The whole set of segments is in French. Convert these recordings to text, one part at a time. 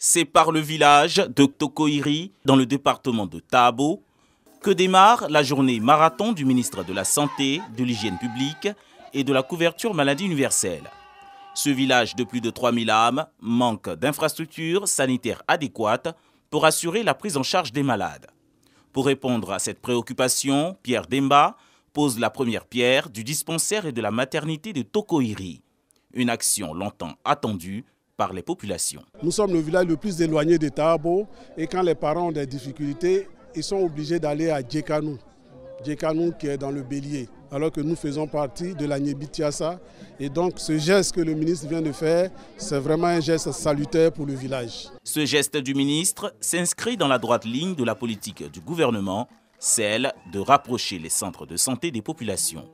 C'est par le village de Tokohiri, dans le département de Tabo, que démarre la journée marathon du ministre de la Santé, de l'Hygiène publique et de la couverture maladie universelle. Ce village de plus de 3000 âmes manque d'infrastructures sanitaires adéquates pour assurer la prise en charge des malades. Pour répondre à cette préoccupation, Pierre Demba pose la première pierre du dispensaire et de la maternité de Tokohiri, une action longtemps attendue les populations. Nous sommes le village le plus éloigné des Tabo et quand les parents ont des difficultés, ils sont obligés d'aller à Djekanou, Djekanou qui est dans le bélier, alors que nous faisons partie de la Nyebitiasa. Et donc ce geste que le ministre vient de faire, c'est vraiment un geste salutaire pour le village. Ce geste du ministre s'inscrit dans la droite ligne de la politique du gouvernement, celle de rapprocher les centres de santé des populations.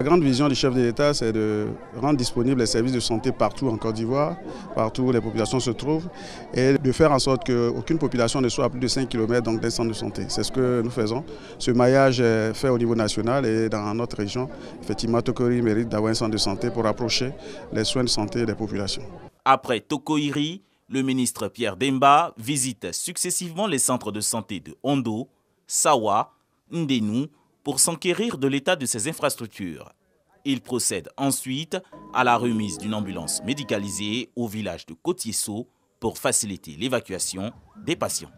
La grande vision du chef de l'État, c'est de rendre disponibles les services de santé partout en Côte d'Ivoire, partout où les populations se trouvent, et de faire en sorte qu'aucune population ne soit à plus de 5 km donc des centres de santé. C'est ce que nous faisons. Ce maillage est fait au niveau national et dans notre région. Effectivement, Tokori mérite d'avoir un centre de santé pour rapprocher les soins de santé des populations. Après Tokoiri, le ministre Pierre Demba visite successivement les centres de santé de Hondo, Sawa, Ndenu, pour s'enquérir de l'état de ses infrastructures. Il procède ensuite à la remise d'une ambulance médicalisée au village de Cotisseau pour faciliter l'évacuation des patients.